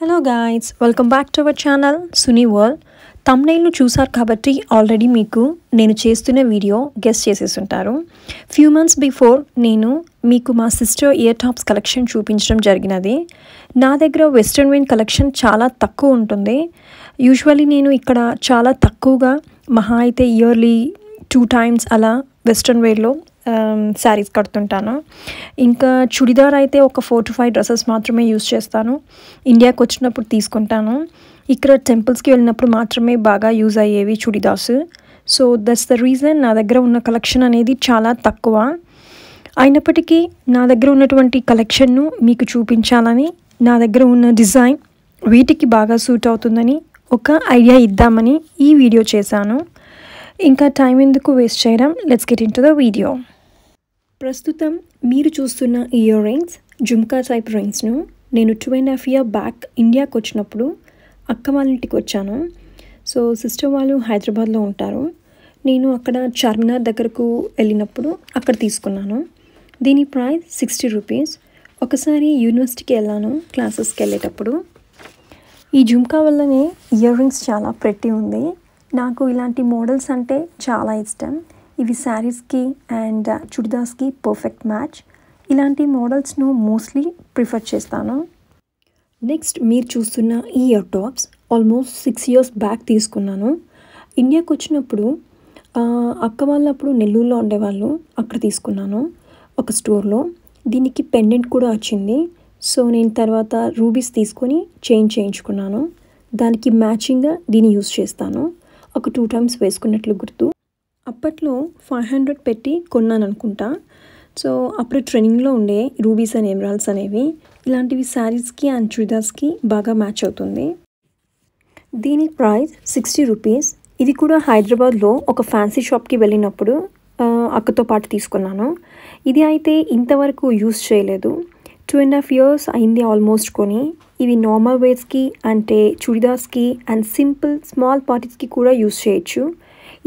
hello guys welcome back to our channel Suni world తమ్నైల్ను చూసారు కాబట్టి ఆల్రెడీ మీకు నేను చేస్తున్న వీడియో గెస్ట్ చేసేసి ఉంటారు ఫ్యూ మంత్స్ బిఫోర్ నేను మీకు మా సిస్టర్ ఇయర్ టాప్స్ కలెక్షన్ చూపించడం జరిగినది నా దగ్గర వెస్ట్రన్ వేన్ కలెక్షన్ చాలా తక్కువ ఉంటుంది యూజువలీ నేను ఇక్కడ చాలా తక్కువగా మహా అయితే ఇయర్లీ టూ టైమ్స్ అలా వెస్ట్రన్ వేర్లో శారీస్ um, కడుతుంటాను ఇంకా చుడిదార్ అయితే ఒక ఫోర్ టు ఫైవ్ డ్రెస్సెస్ మాత్రమే యూస్ చేస్తాను ఇండియాకి వచ్చినప్పుడు తీసుకుంటాను ఇక్కడ టెంపుల్స్కి వెళ్ళినప్పుడు మాత్రమే బాగా యూజ్ అయ్యేవి churidars so that's the reason నా దగ్గర ఉన్న కలెక్షన్ అనేది చాలా తక్కువ అయినప్పటికీ నా దగ్గర ఉన్నటువంటి కలెక్షన్ను మీకు చూపించాలని నా దగ్గర ఉన్న డిజైన్ వీటికి బాగా సూట్ అవుతుందని ఒక ఐడియా ఇద్దామని ఈ వీడియో చేశాను ఇంకా టైం ఎందుకు వేస్ట్ చేయడం let's get into the video ప్రస్తుతం మీరు చూస్తున్న ఇయర్ రింగ్స్ జుమ్కా టైప్ రింగ్స్ను నేను two and half year back ఇండియాకి వచ్చినప్పుడు అక్క వాళ్ళ ఇంటికి వచ్చాను సో సిస్టర్ వాళ్ళు హైదరాబాద్లో ఉంటారు నేను అక్కడ చార్మినార్ దగ్గరకు వెళ్ళినప్పుడు అక్కడ తీసుకున్నాను దీని ప్రైస్ సిక్స్టీ రూపీస్ ఒకసారి యూనివర్సిటీకి వెళ్ళాను క్లాసెస్కి వెళ్ళేటప్పుడు ఈ జుమ్కా వల్లనే ఇయర్ రింగ్స్ చాలా ప్రెట్టి ఉంది నాకు ఇలాంటి మోడల్స్ అంటే చాలా ఇష్టం ఇవి శారీస్కి అండ్ చుడిదాస్కి పర్ఫెక్ట్ మ్యాచ్ ఇలాంటి మోడల్స్ను మోస్ట్లీ ప్రిఫర్ చేస్తాను నెక్స్ట్ మీరు చూస్తున్న ఈ ear tops almost six years back తీసుకున్నాను ఇండియాకి వచ్చినప్పుడు uh, అక్క వాళ్ళప్పుడు నెల్లూరులో ఉండేవాళ్ళు అక్కడ తీసుకున్నాను ఒక స్టోర్లో దీనికి పెండెంట్ కూడా వచ్చింది సో నేను తర్వాత రూబీస్ తీసుకొని చేంజ్ చేయించుకున్నాను దానికి మ్యాచింగ్గా దీన్ని యూస్ చేస్తాను ఒక టూ టైమ్స్ వేసుకున్నట్లు గుర్తు అప్పట్లో ఫైవ్ హండ్రెడ్ పెట్టి కొన్నాను అనుకుంటా సో అప్పుడు ట్రెండింగ్లో ఉండే రూబీస్ అండ్ ఎమరాల్స్ అనేవి ఇలాంటివి శారీస్కి అండ్ చుడిదార్స్కి బాగా మ్యాచ్ అవుతుంది దీని ప్రైస్ సిక్స్టీ రూపీస్ ఇది కూడా హైదరాబాద్లో ఒక ఫ్యాన్సీ షాప్కి వెళ్ళినప్పుడు అక్కతో పాటు తీసుకున్నాను ఇది అయితే ఇంతవరకు యూస్ చేయలేదు టూ అండ్ హాఫ్ ఇయర్స్ అయింది ఆల్మోస్ట్ కొని ఇవి నార్మల్ వేస్కి అంటే చుడిదార్స్కి అండ్ సింపుల్ స్మాల్ పార్టీస్కి కూడా యూస్ చేయొచ్చు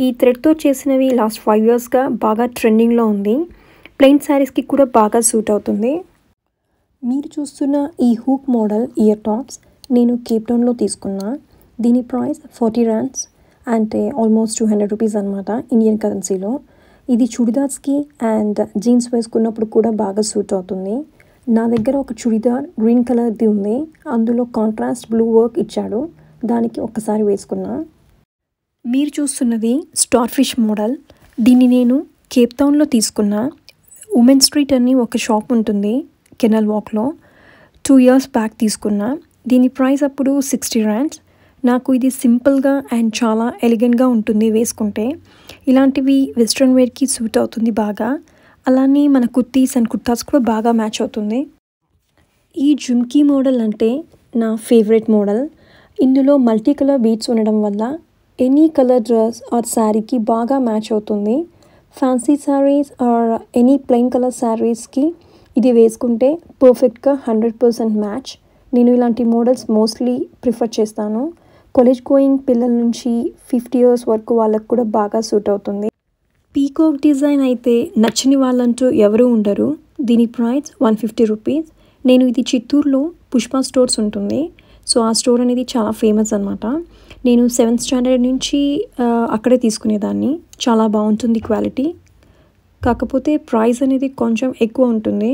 ఈ థ్రెడ్తో చేసినవి లాస్ట్ ఫైవ్ ఇయర్స్గా బాగా ట్రెండింగ్లో ఉంది ప్లెయిన్ శారీస్కి కూడా బాగా సూట్ అవుతుంది మీరు చూస్తున్న ఈ హూక్ మోడల్ ఇయర్ టాప్స్ నేను కేప్టౌన్లో తీసుకున్నా దీని ప్రైస్ ఫార్టీ ర్యాండ్స్ అంటే almost two hundred rupees Indian ఇండియన్ కరెన్సీలో ఇది చుడిదార్స్కి అండ్ జీన్స్ వేసుకున్నప్పుడు కూడా బాగా సూట్ అవుతుంది నా దగ్గర ఒక చుడిదార్ గ్రీన్ కలర్ది ఉంది అందులో కాంట్రాస్ట్ బ్లూ వర్క్ ఇచ్చాడు దానికి ఒక్కసారి వేసుకున్నా మీరు చూస్తున్నది స్టార్ ఫిష్ మోడల్ దీన్ని నేను కేప్ టౌన్లో తీసుకున్న ఉమెన్ స్ట్రీట్ అని ఒక షాప్ ఉంటుంది కెనల్ వాక్లో టూ ఇయర్స్ బ్యాక్ తీసుకున్న దీని ప్రైస్ అప్పుడు సిక్స్టీ ర్యాండ్స్ నాకు ఇది సింపుల్గా అండ్ చాలా ఎలిగెంట్గా ఉంటుంది వేసుకుంటే ఇలాంటివి వెస్ట్రన్ వేర్కి సూట్ అవుతుంది బాగా అలానే మన కుర్తీస్ అండ్ కుర్తాస్ కూడా బాగా మ్యాచ్ అవుతుంది ఈ జుమ్కీ మోడల్ అంటే నా ఫేవరెట్ మోడల్ ఇందులో మల్టీ కలర్ బీట్స్ ఉండడం వల్ల ఎనీ కలర్ డ్రెస్ ఆర్ శారీకి బాగా మ్యాచ్ అవుతుంది fancy saris or any plain colour శారీస్కి ఇది వేసుకుంటే పర్ఫెక్ట్గా హండ్రెడ్ పర్సెంట్ మ్యాచ్ నేను ఇలాంటి మోడల్స్ మోస్ట్లీ ప్రిఫర్ చేస్తాను కాలేజ్ గోయింగ్ పిల్లల నుంచి ఫిఫ్టీ ఇయర్స్ వరకు వాళ్ళకు కూడా బాగా సూట్ అవుతుంది పీకాక్ డిజైన్ అయితే నచ్చని వాళ్ళంటూ ఎవరూ ఉండరు దీని ప్రైస్ వన్ ఫిఫ్టీ రూపీస్ నేను ఇది చిత్తూరులో పుష్ప స్టోర్స్ ఉంటుంది సో ఆ స్టోర్ అనేది చాలా ఫేమస్ అనమాట నేను సెవెంత్ స్టాండర్డ్ నుంచి అక్కడే తీసుకునేదాన్ని చాలా బాగుంటుంది క్వాలిటీ కాకపోతే ప్రైస్ అనేది కొంచెం ఎక్కువ ఉంటుంది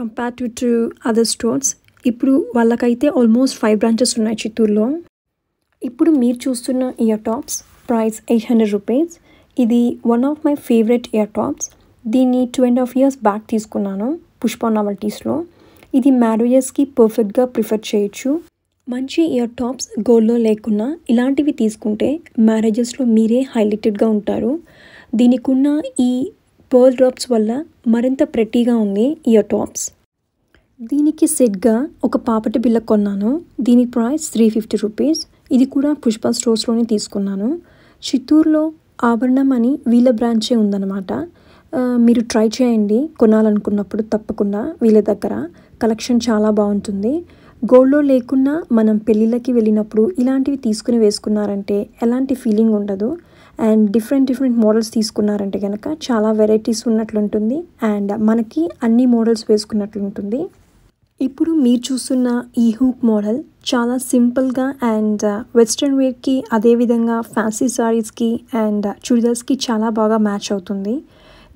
కంపేర్టివ్ టు అదర్ స్టోర్స్ ఇప్పుడు వాళ్ళకైతే ఆల్మోస్ట్ ఫైవ్ బ్రాంచెస్ ఉన్నాయి చిత్తూరులో ఇప్పుడు మీరు చూస్తున్న ear tops price eight hundred rupees ఇది one of my favourite ear tops దీన్ని two and half years back తీసుకున్నాను పుష్ప నవల్టీస్లో ఇది మ్యారేజెస్కి పర్ఫెక్ట్గా ప్రిఫర్ చేయొచ్చు మంచి ఇయర్ టాప్స్ గోల్డ్లో లేకున్నా ఇలాంటివి తీసుకుంటే మ్యారేజెస్లో మీరే హైలైటెడ్గా ఉంటారు దీనికున్న ఈ పర్ల్ డ్రాప్స్ వల్ల మరింత ప్రెట్టీగా ఉంది ఇయర్ టాప్స్ దీనికి సెట్గా ఒక పాపటి బిల్ల కొన్నాను దీని ప్రైస్ త్రీ ఫిఫ్టీ రూపీస్ ఇది కూడా పుష్ప స్టోర్స్లోనే తీసుకున్నాను చిత్తూరులో ఆభరణం అని వీళ్ళ బ్రాంచే ఉందన్నమాట మీరు ట్రై చేయండి కొనాలనుకున్నప్పుడు తప్పకుండా వీళ్ళ దగ్గర కలెక్షన్ చాలా బాగుంటుంది గోల్డ్లో లేకున్నా మనం పెళ్ళిళ్ళకి వెళ్ళినప్పుడు ఇలాంటివి తీసుకుని వేసుకున్నారంటే ఎలాంటి ఫీలింగ్ ఉండదు అండ్ డిఫరెంట్ డిఫరెంట్ మోడల్స్ తీసుకున్నారంటే కనుక చాలా వెరైటీస్ ఉన్నట్లుంటుంది అండ్ మనకి అన్ని మోడల్స్ వేసుకున్నట్లుంటుంది ఇప్పుడు మీరు చూస్తున్న ఈ హూక్ మోడల్ చాలా సింపుల్గా అండ్ వెస్ట్రన్ వేర్కి అదేవిధంగా ఫ్యాన్సీ సారీస్కి అండ్ చుడిదార్స్కి చాలా బాగా మ్యాచ్ అవుతుంది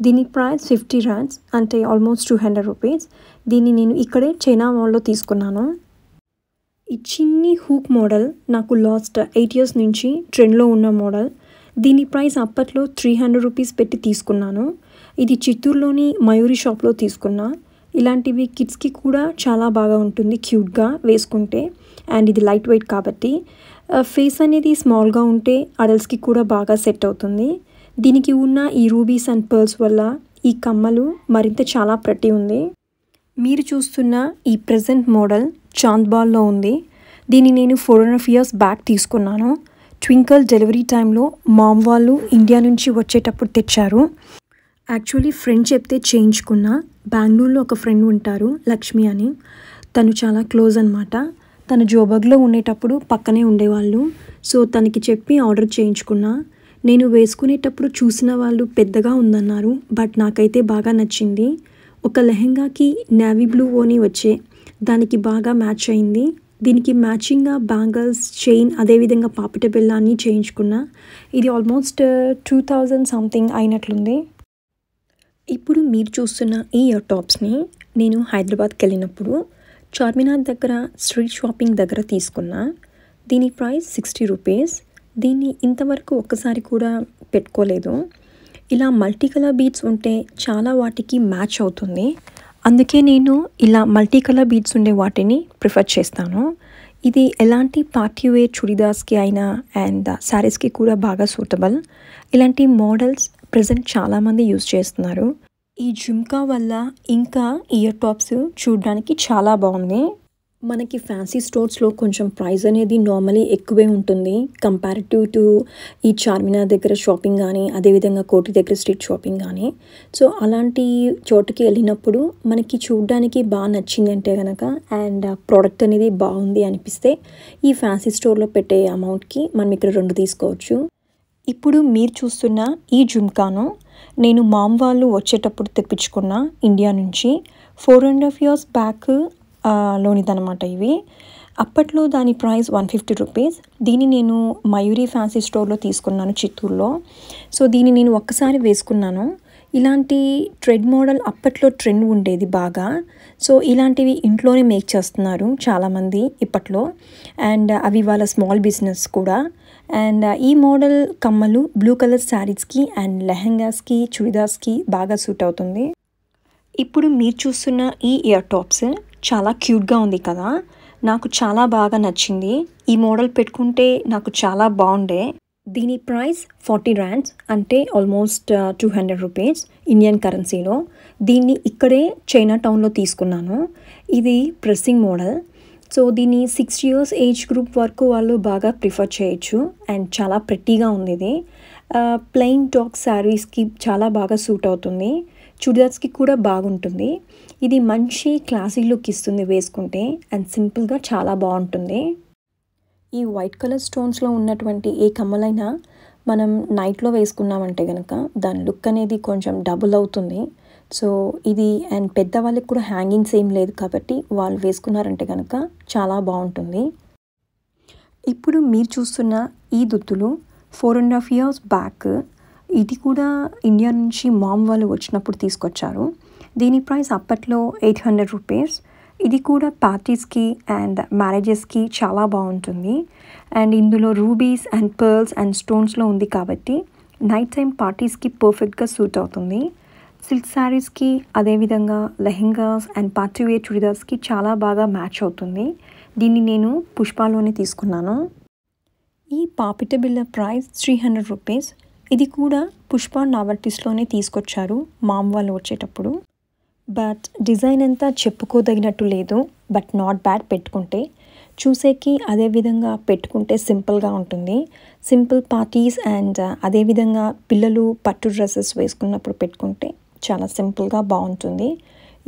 దీని ప్రైస్ ఫిఫ్టీ ర్యాండ్స్ అంటే ఆల్మోస్ట్ టూ హండ్రెడ్ రూపీస్ దీన్ని నేను ఇక్కడే చైనా మాల్లో తీసుకున్నాను ఈ చిన్ని హూక్ మోడల్ నాకు లాస్ట్ ఎయిట్ ఇయర్స్ నుంచి ట్రెండ్లో ఉన్న మోడల్ దీని ప్రైస్ అప్పట్లో త్రీ హండ్రెడ్ రూపీస్ పెట్టి తీసుకున్నాను ఇది చిత్తూరులోని మయూరి షాప్లో తీసుకున్నా ఇలాంటివి కిడ్స్కి కూడా చాలా బాగా ఉంటుంది క్యూట్గా వేసుకుంటే అండ్ ఇది లైట్ వెయిట్ కాబట్టి ఫేస్ అనేది స్మాల్గా ఉంటే అడల్ట్స్కి కూడా బాగా సెట్ అవుతుంది దీనికి ఉన్న ఈ రూబీస్ అండ్ పర్ల్స్ వల్ల ఈ కమ్మలు మరింత చాలా ప్రతి ఉంది మీరు చూస్తున్న ఈ ప్రజెంట్ మోడల్ బాల్లో ఉంది దీన్ని నేను four and half years back తీసుకున్నాను ట్వింకల్ డెలివరీ టైంలో మామ్ వాళ్ళు ఇండియా నుంచి వచ్చేటప్పుడు తెచ్చారు యాక్చువల్లీ ఫ్రెండ్ చెప్తే చేయించుకున్న బెంగళూరులో ఒక ఫ్రెండ్ ఉంటారు లక్ష్మి అని తను చాలా క్లోజ్ అనమాట తను జోబగ్లో ఉండేటప్పుడు పక్కనే ఉండేవాళ్ళు సో తనకి చెప్పి ఆర్డర్ చేయించుకున్న నేను వేసుకునేటప్పుడు చూసిన వాళ్ళు పెద్దగా ఉందన్నారు బట్ నాకైతే బాగా నచ్చింది ఒక లెహెంగాకి నేవీ బ్లూ ఓని వచ్చే దానికి బాగా మ్యాచ్ అయింది దీనికి మ్యాచింగ్గా బ్యాంగిల్స్ చైన్ అదేవిధంగా పాపిట బిళ్ళాన్ని చేయించుకున్నా ఇది ఆల్మోస్ట్ టూ థౌజండ్ సంథింగ్ అయినట్లుంది ఇప్పుడు మీరు చూస్తున్న ఈ ఇయర్ టాప్స్ని నేను హైదరాబాద్కి వెళ్ళినప్పుడు చార్మినార్ దగ్గర స్ట్రీట్ షాపింగ్ దగ్గర తీసుకున్నా దీని ప్రైస్ సిక్స్టీ రూపీస్ దీన్ని ఇంతవరకు ఒక్కసారి కూడా పెట్టుకోలేదు ఇలా మల్టీ కలర్ బీట్స్ ఉంటే చాలా వాటికి మ్యాచ్ అవుతుంది అందుకే నేను ఇలా మల్టీ కలర్ బీడ్స్ ఉండే వాటిని ప్రిఫర్ చేస్తాను ఇది ఎలాంటి పార్టీ వేర్ చుడిదార్స్కి అయినా అండ్ శారీస్కి కూడా బాగా సూటబుల్ ఇలాంటి మోడల్స్ ప్రజెంట్ చాలామంది యూజ్ చేస్తున్నారు ఈ జుమ్కా వల్ల ఇంకా ఇయర్ టాప్స్ చూడడానికి చాలా బాగుంది మనకి ఫ్యాన్సీ స్టోర్స్లో కొంచెం ప్రైస్ అనేది నార్మలీ ఎక్కువే ఉంటుంది కంపారిటివ్ టు ఈ చార్మినార్ దగ్గర షాపింగ్ కానీ అదేవిధంగా కోటి దగ్గర స్ట్రీట్ షాపింగ్ కానీ సో అలాంటి చోటుకి వెళ్ళినప్పుడు మనకి చూడడానికి బాగా నచ్చింది అంటే కనుక అండ్ ప్రోడక్ట్ అనేది బాగుంది అనిపిస్తే ఈ ఫ్యాన్సీ స్టోర్లో పెట్టే అమౌంట్కి మనం ఇక్కడ రెండు తీసుకోవచ్చు ఇప్పుడు మీరు చూస్తున్న ఈ జుమ్కాను నేను మామ్ వాళ్ళు వచ్చేటప్పుడు తెప్పించుకున్న ఇండియా నుంచి four and half years back లోనిదనమాట ఇవి అప్పట్లో దాని ప్రైస్ వన్ ఫిఫ్టీ రూపీస్ దీన్ని నేను మయూరి ఫ్యాన్సీ స్టోర్లో తీసుకున్నాను చిత్తూరులో సో దీన్ని నేను ఒక్కసారి వేసుకున్నాను ఇలాంటి ట్రెడ్ మోడల్ అప్పట్లో ట్రెండ్ ఉండేది బాగా సో ఇలాంటివి ఇంట్లోనే మేక్ చేస్తున్నారు చాలామంది ఇప్పట్లో అండ్ అవి వాళ్ళ స్మాల్ బిజినెస్ కూడా అండ్ ఈ మోడల్ కమ్మలు బ్లూ కలర్ శారీస్కి అండ్ లెహంగాస్కి చుడిదాస్కి బాగా సూట్ అవుతుంది ఇప్పుడు మీరు చూస్తున్న ఈ ఇయర్ టాప్స్ చాలా క్యూట్గా ఉంది కదా నాకు చాలా బాగా నచ్చింది ఈ మోడల్ పెట్టుకుంటే నాకు చాలా బాగుండే దీని ప్రైస్ ఫార్టీ ర్యాండ్స్ అంటే almost two hundred rupees Indian కరెన్సీలో దీన్ని ఇక్కడే చైనా టౌన్లో తీసుకున్నాను ఇది ప్రెస్సింగ్ మోడల్ సో దీన్ని సిక్స్ ఇయర్స్ ఏజ్ గ్రూప్ వరకు వాళ్ళు బాగా ప్రిఫర్ చేయొచ్చు అండ్ చాలా ప్రెట్టీగా ఉంది ఇది ప్లెయిన్ టాక్ శారీస్కి చాలా బాగా సూట్ అవుతుంది చుడిదార్స్కి కూడా బాగుంటుంది ఇది మంచి క్లాసీ లుక్ ఇస్తుంది వేసుకుంటే అండ్ సింపుల్గా చాలా బాగుంటుంది ఈ వైట్ కలర్ స్టోన్స్లో ఉన్నటువంటి ఏ కమ్మలైనా మనం నైట్లో వేసుకున్నామంటే కనుక దాని లుక్ అనేది కొంచెం డబుల్ అవుతుంది సో ఇది అండ్ పెద్దవాళ్ళకి కూడా హ్యాంగింగ్స్ ఏం లేదు కాబట్టి వాళ్ళు వేసుకున్నారంటే కనుక చాలా బాగుంటుంది ఇప్పుడు మీరు చూస్తున్న ఈ దుత్తులు four and half years back ఇది కూడా ఇండియా నుంచి మామ్ వాళ్ళు వచ్చినప్పుడు తీసుకొచ్చారు దీని ప్రైస్ అప్పట్లో ఎయిట్ హండ్రెడ్ రూపీస్ ఇది కూడా పార్టీస్కి అండ్ మ్యారేజెస్కి చాలా బాగుంటుంది అండ్ ఇందులో రూబీస్ అండ్ పర్ల్స్ అండ్ స్టోన్స్లో ఉంది కాబట్టి నైట్ టైం పార్టీస్కి పర్ఫెక్ట్గా సూట్ అవుతుంది సిల్క్ శారీస్కి అదేవిధంగా లెహెంగాస్ అండ్ పార్టీవేర్ చుడిదార్స్కి చాలా బాగా మ్యాచ్ అవుతుంది దీన్ని నేను పుష్పాలోనే తీసుకున్నాను ఈ పాపిట ప్రైస్ త్రీ హండ్రెడ్ రూపీస్ ఇది కూడా పుష్ప నావర్టీస్లోనే తీసుకొచ్చారు మామ్ వాళ్ళు వచ్చేటప్పుడు బట్ డిజైన్ అంతా చెప్పుకోదగినట్టు లేదు బట్ నాట్ బ్యాడ్ పెట్టుకుంటే చూసేకి అదేవిధంగా పెట్టుకుంటే సింపుల్గా ఉంటుంది సింపుల్ పార్టీస్ అండ్ అదేవిధంగా పిల్లలు పట్టు డ్రెస్సెస్ వేసుకున్నప్పుడు పెట్టుకుంటే చాలా సింపుల్గా బాగుంటుంది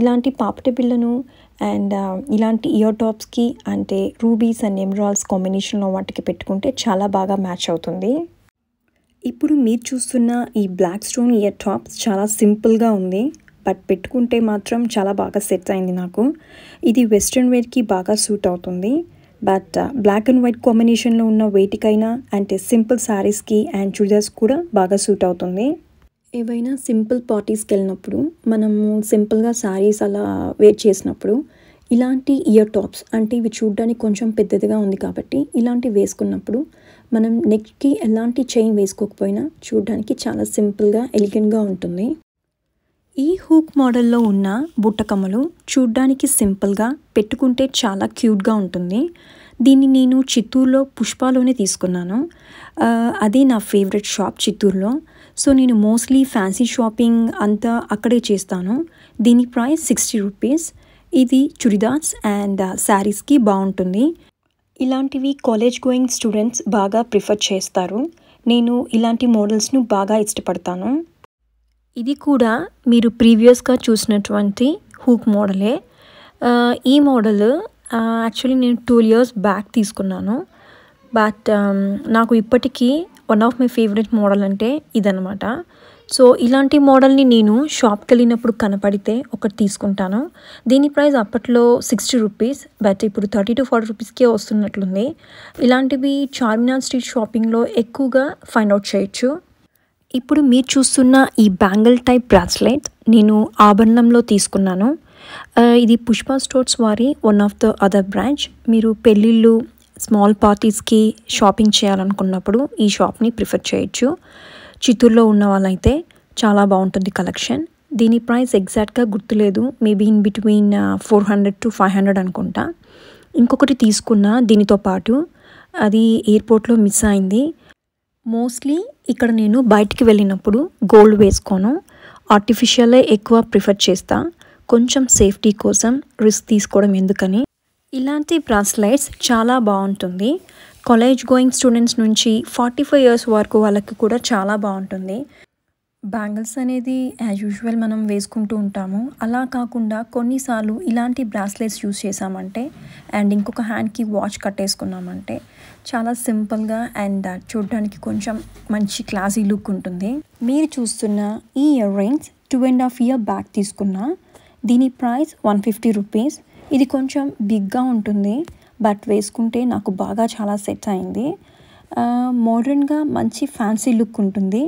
ఇలాంటి పాపటి పిల్లను అండ్ uh, ఇలాంటి ఇయర్ టాప్స్కి అంటే రూబీస్ అండ్ ఎమ్రాల్స్ కాంబినేషన్లో వాటికి పెట్టుకుంటే చాలా బాగా మ్యాచ్ అవుతుంది ఇప్పుడు మీరు చూస్తున్న ఈ బ్లాక్ స్టోన్ ఇయర్ టాప్స్ చాలా సింపుల్గా ఉంది బట్ పెట్టుకుంటే మాత్రం చాలా బాగా సెట్ అయింది నాకు ఇది వెస్ట్రన్ వేర్కి బాగా సూట్ అవుతుంది బట్ బ్లాక్ అండ్ వైట్ కాంబినేషన్లో ఉన్న వేటికైనా అంటే సింపుల్ శారీస్కి అండ్ చుడిదార్స్ కూడా బాగా సూట్ అవుతుంది ఏవైనా సింపుల్ పార్టీస్కి వెళ్ళినప్పుడు మనము సింపుల్గా శారీస్ అలా వేర్ చేసినప్పుడు ఇలాంటి ఇయర్ టాప్స్ అంటే ఇవి చూడడానికి కొంచెం పెద్దదిగా ఉంది కాబట్టి ఇలాంటి వేసుకున్నప్పుడు మనం నెక్కి ఎలాంటి చైన్ వేసుకోకపోయినా చూడడానికి చాలా సింపుల్గా ఎలిగెంట్గా ఉంటుంది ఈ హూక్ మోడల్లో ఉన్న బుట్టకమ్మలు చూడ్డానికి సింపుల్గా పెట్టుకుంటే చాలా క్యూట్గా ఉంటుంది దీన్ని నేను చిత్తూరులో పుష్పాలోనే తీసుకున్నాను అదే నా ఫేవరెట్ షాప్ చిత్తూరులో సో నేను మోస్ట్లీ ఫ్యాన్సీ షాపింగ్ అంతా అక్కడే చేస్తాను దీని ప్రైస్ సిక్స్టీ రూపీస్ ఇది చుడిదార్స్ అండ్ శారీస్కి బాగుంటుంది ఇలాంటివి కాలేజ్ గోయింగ్ స్టూడెంట్స్ బాగా ప్రిఫర్ చేస్తారు నేను ఇలాంటి మోడల్స్ను బాగా ఇష్టపడతాను ఇది కూడా మీరు ప్రీవియస్గా చూసినటువంటి హూక్ మోడలే ఈ మోడల్ యాక్చువల్లీ నేను టూ ఇయర్స్ బ్యాక్ తీసుకున్నాను బట్ నాకు ఇప్పటికీ one of my favourite model అంటే ఇదనమాట సో ఇలాంటి మోడల్ని నేను షాప్కి వెళ్ళినప్పుడు కనపడితే ఒకటి తీసుకుంటాను దీని ప్రైస్ అప్పట్లో సిక్స్టీ రూపీస్ బట్ ఇప్పుడు థర్టీ టు ఫార్టీ రూపీస్కే వస్తున్నట్లుంది ఇలాంటివి చార్మినార్ స్ట్రీట్ షాపింగ్లో ఎక్కువగా ఫైండ్ అవుట్ చేయొచ్చు ఇప్పుడు మీరు చూస్తున్న ఈ బ్యాంగిల్ టైప్ బ్రాస్లెట్ నేను ఆభరణంలో తీసుకున్నాను ఇది పుష్ప స్టోర్స్ వారి one of the other branch మీరు పెళ్ళిళ్ళు స్మాల్ పార్టీస్కి షాపింగ్ చేయాలనుకున్నప్పుడు ఈ షాప్ని ప్రిఫర్ చేయొచ్చు చిత్తూరులో ఉన్న వాళ్ళైతే చాలా బాగుంటుంది కలెక్షన్ దీని ప్రైస్ ఎగ్జాక్ట్గా గుర్తులేదు maybe in between four hundred to five hundred అనుకుంటా ఇంకొకటి తీసుకున్నా దీనితో పాటు అది ఎయిర్పోర్ట్లో మిస్ అయింది మోస్ట్లీ ఇక్కడ నేను బయటికి వెళ్ళినప్పుడు గోల్డ్ వేసుకోను ఆర్టిఫిషియలే ఎక్కువ ప్రిఫర్ చేస్తా కొంచెం సేఫ్టీ కోసం రిస్క్ తీసుకోవడం ఎందుకని ఇలాంటి బ్రాస్లైట్స్ చాలా బాగుంటుంది కాలేజ్ గోయింగ్ స్టూడెంట్స్ నుంచి ఫార్టీ ఫైవ్ ఇయర్స్ వరకు వాళ్ళకి కూడా చాలా బాగుంటుంది బ్యాంగిల్స్ అనేది యాజ్ యూజువల్ మనం వేసుకుంటూ ఉంటాము అలా కాకుండా కొన్నిసార్లు ఇలాంటి బ్రాస్లెట్స్ యూజ్ చేసామంటే అండ్ ఇంకొక హ్యాండ్కి వాచ్ కట్టేసుకున్నామంటే చాలా సింపుల్గా అండ్ చూడడానికి కొంచెం మంచి క్లాసీ లుక్ ఉంటుంది మీరు చూస్తున్న ఈ earrings two and half year back తీసుకున్న దీని ప్రైస్ వన్ ఫిఫ్టీ రూపీస్ ఇది కొంచెం బిగ్గా ఉంటుంది బట్ వేసుకుంటే నాకు బాగా చాలా సెట్ అయింది మోడర్న్గా మంచి ఫ్యాన్సీ లుక్ ఉంటుంది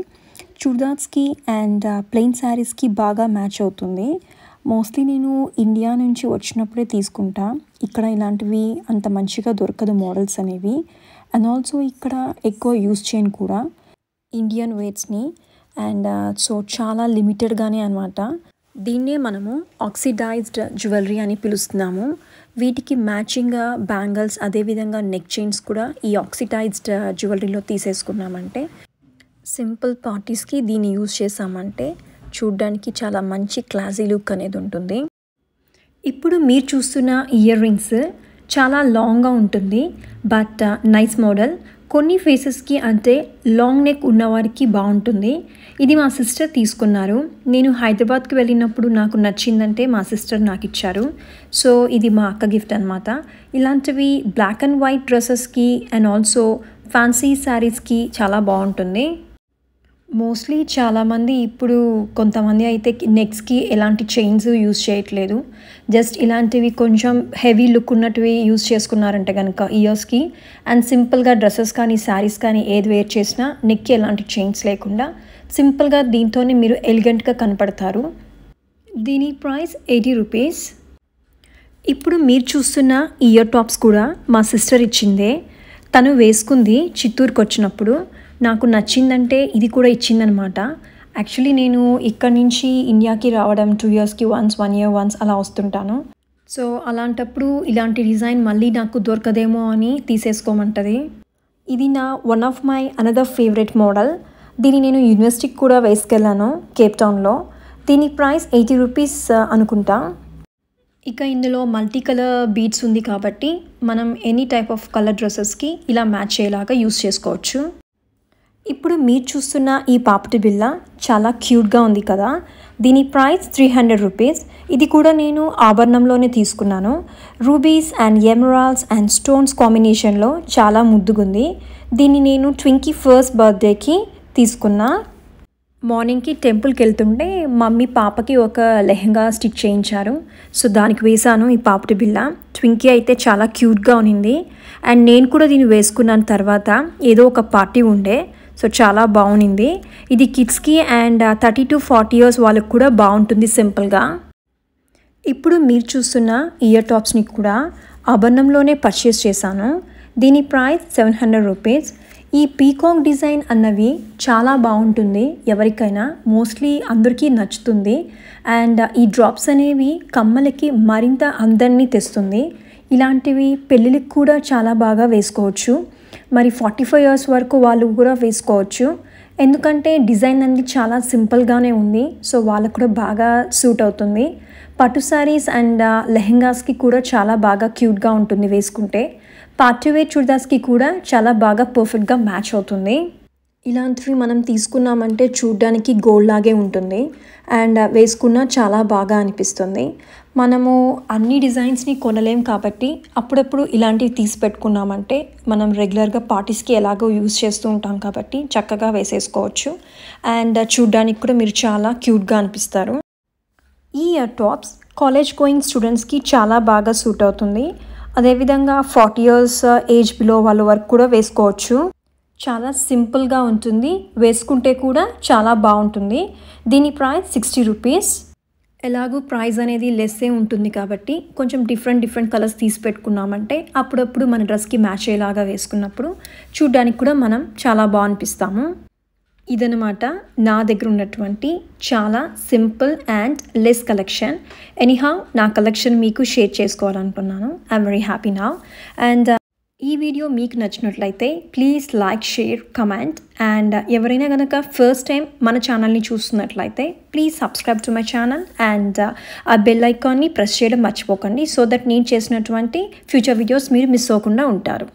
చుడిదార్స్కి అండ్ ప్లెయిన్ శారీస్కి బాగా మ్యాచ్ అవుతుంది మోస్ట్లీ నేను ఇండియా నుంచి వచ్చినప్పుడే తీసుకుంటా ఇక్కడ ఇలాంటివి అంత మంచిగా దొరకదు మోడల్స్ అనేవి అండ్ ఆల్సో ఇక్కడ ఎక్కువ యూస్ చేయను కూడా ఇండియన్ వేట్స్ని అండ్ సో చాలా లిమిటెడ్గానే అనమాట దీన్నే మనము ఆక్సిడైజ్డ్ జ్యువెలరీ అని పిలుస్తున్నాము వీటికి మ్యాచింగ్గా బ్యాంగిల్స్ అదేవిధంగా నెక్ చైన్స్ కూడా ఈ ఆక్సిడైజ్డ్ జ్యువెలరీలో uh, తీసేసుకున్నామంటే సింపుల్ పార్టీస్కి దీన్ని యూజ్ చేసామంటే చూడ్డానికి చాలా మంచి క్లాజీ లుక్ అనేది ఉంటుంది ఇప్పుడు మీరు చూస్తున్న ఇయర్ రింగ్స్ చాలా లాంగ్గా ఉంటుంది బట్ uh, నైస్ మోడల్ కొన్ని ఫేసెస్కి అంటే లాంగ్ నెక్ ఉన్నవారికి బాగుంటుంది ఇది మా సిస్టర్ తీసుకున్నారు నేను హైదరాబాద్కి వెళ్ళినప్పుడు నాకు నచ్చిందంటే మా సిస్టర్ నాకు ఇచ్చారు సో ఇది మా అక్క గిఫ్ట్ అనమాట ఇలాంటివి బ్లాక్ అండ్ వైట్ డ్రెస్సెస్కి అండ్ ఆల్సో ఫ్యాన్సీ శారీస్కి చాలా బాగుంటుంది మోస్ట్లీ చాలామంది ఇప్పుడు కొంతమంది అయితే నెక్స్కి ఎలాంటి చైన్స్ యూస్ చేయట్లేదు జస్ట్ ఇలాంటివి కొంచెం హెవీ లుక్ ఉన్నట్టువి యూస్ చేసుకున్నారంట కనుక ఇయర్స్కి అండ్ సింపుల్గా డ్రెస్సెస్ కానీ శారీస్ కానీ ఏది వేర్ చేసినా నెక్కి ఎలాంటి చైన్స్ లేకుండా సింపుల్గా దీంతోనే మీరు ఎలిగెంట్గా కనపడతారు దీని ప్రైస్ ఎయిటీ రూపీస్ ఇప్పుడు మీరు చూస్తున్న ఇయర్ టాప్స్ కూడా మా సిస్టర్ ఇచ్చిందే తను వేసుకుంది చిత్తూరుకు వచ్చినప్పుడు నాకు నచ్చిందంటే ఇది కూడా ఇచ్చిందనమాట యాక్చువల్లీ నేను ఇక్కడ నుంచి ఇండియాకి రావడం టూ ఇయర్స్కి వన్స్ వన్ ఇయర్ వన్స్ అలా వస్తుంటాను సో అలాంటప్పుడు ఇలాంటి డిజైన్ మళ్ళీ నాకు దొరకదేమో అని తీసేసుకోమంటది ఇది నా one of my another favourite model దీన్ని నేను యూనివర్సిటీకి కూడా వేసుకెళ్ళాను కేప్ టౌన్లో దీని ప్రైస్ ఎయిటీ రూపీస్ అనుకుంటా ఇక ఇందులో మల్టీ కలర్ బీడ్స్ ఉంది కాబట్టి మనం ఎనీ టైప్ ఆఫ్ కలర్ డ్రెస్సెస్కి ఇలా మ్యాచ్ అయ్యేలాగా యూస్ చేసుకోవచ్చు ఇప్పుడు మీరు చూస్తున్న ఈ పాపటి బిల్ల చాలా క్యూట్గా ఉంది కదా దీని ప్రైస్ త్రీ హండ్రెడ్ రూపీస్ ఇది కూడా నేను ఆభరణంలోనే తీసుకున్నాను rubies and emeralds and stones కాంబినేషన్లో చాలా ముద్దుగుంది దీన్ని నేను ట్వింకీ ఫస్ట్ బర్త్డేకి తీసుకున్నా మార్నింగ్కి టెంపుల్కి వెళ్తుంటే మమ్మీ పాపకి ఒక లెహంగా స్టిచ్ చేయించారు సో దానికి వేశాను ఈ పాపటి బిల్ల ట్వింకీ అయితే చాలా క్యూట్గా ఉన్నింది అండ్ నేను కూడా దీన్ని వేసుకున్నాను తర్వాత ఏదో ఒక పార్టీ ఉండే సో చాలా బాగుంది ఇది కిడ్స్కి and thirty to forty years వాళ్ళకి కూడా బాగుంటుంది సింపుల్గా ఇప్పుడు మీరు చూస్తున్న ఇయర్ టాప్స్ని కూడా అభరణంలోనే పర్చేస్ చేశాను దీని ప్రైస్ సెవెన్ హండ్రెడ్ రూపీస్ ఈ పీకాక్ డిజైన్ అన్నవి చాలా బాగుంటుంది ఎవరికైనా మోస్ట్లీ అందరికీ నచ్చుతుంది అండ్ ఈ డ్రాప్స్ అనేవి కమ్మలకి మరింత అందరినీ తెస్తుంది ఇలాంటివి పెళ్ళిళ్ళకి కూడా చాలా బాగా వేసుకోవచ్చు మరి ఫార్టీ ఫైవ్ ఇయర్స్ వరకు వాళ్ళు కూడా వేసుకోవచ్చు ఎందుకంటే డిజైన్ అనేది చాలా సింపుల్గానే ఉంది సో వాళ్ళకు కూడా బాగా సూట్ అవుతుంది పట్టు శారీస్ అండ్ లెహెంగాస్కి కూడా చాలా బాగా క్యూట్గా ఉంటుంది వేసుకుంటే పార్టీవేర్ చుడిదాస్కి కూడా చాలా బాగా పర్ఫెక్ట్గా మ్యాచ్ అవుతుంది ఇలాంటివి మనం తీసుకున్నామంటే చూడ్డానికి గోల్డ్ లాగే ఉంటుంది అండ్ వేసుకున్న చాలా బాగా అనిపిస్తుంది మనము అన్ని డిజైన్స్ని కొనలేం కాబట్టి అప్పుడప్పుడు ఇలాంటివి తీసి పెట్టుకున్నామంటే మనం రెగ్యులర్గా పార్టీస్కి ఎలాగో యూస్ చేస్తూ ఉంటాం కాబట్టి చక్కగా వేసేసుకోవచ్చు అండ్ చూడ్డానికి కూడా మీరు చాలా క్యూట్గా అనిపిస్తారు ఈ ఇయర్ టాప్స్ కాలేజ్ గోయింగ్ స్టూడెంట్స్కి చాలా బాగా సూట్ అవుతుంది అదేవిధంగా ఫార్టీ ఇయర్స్ ఏజ్ బిలో వాళ్ళ వరకు కూడా వేసుకోవచ్చు చాలా సింపుల్గా ఉంటుంది వేసుకుంటే కూడా చాలా బాగుంటుంది దీని ప్రైస్ సిక్స్టీ రూపీస్ ఎలాగూ ప్రైస్ అనేది లెస్సే ఉంటుంది కాబట్టి కొంచెం డిఫరెంట్ డిఫరెంట్ కలర్స్ తీసి పెట్టుకున్నామంటే అప్పుడప్పుడు మన డ్రెస్కి మ్యాచ్ అయ్యేలాగా వేసుకున్నప్పుడు చూడ్డానికి కూడా మనం చాలా బాగా అనిపిస్తాము ఇదనమాట నా దగ్గర ఉన్నటువంటి చాలా simple and less collection anyhow నా కలెక్షన్ మీకు షేర్ చేసుకోవాలనుకున్నాను I'm very happy now and ఈ వీడియో మీకు నచ్చినట్లయితే please like share comment and ఎవరైనా కనుక ఫస్ట్ టైం మన ఛానల్ని చూస్తున్నట్లయితే please subscribe to my channel and ఆ బెల్ ఐకాన్ని ప్రెస్ చేయడం మర్చిపోకండి సో దట్ నేను చేసినటువంటి ఫ్యూచర్ వీడియోస్ మీరు మిస్ అవ్వకుండా ఉంటారు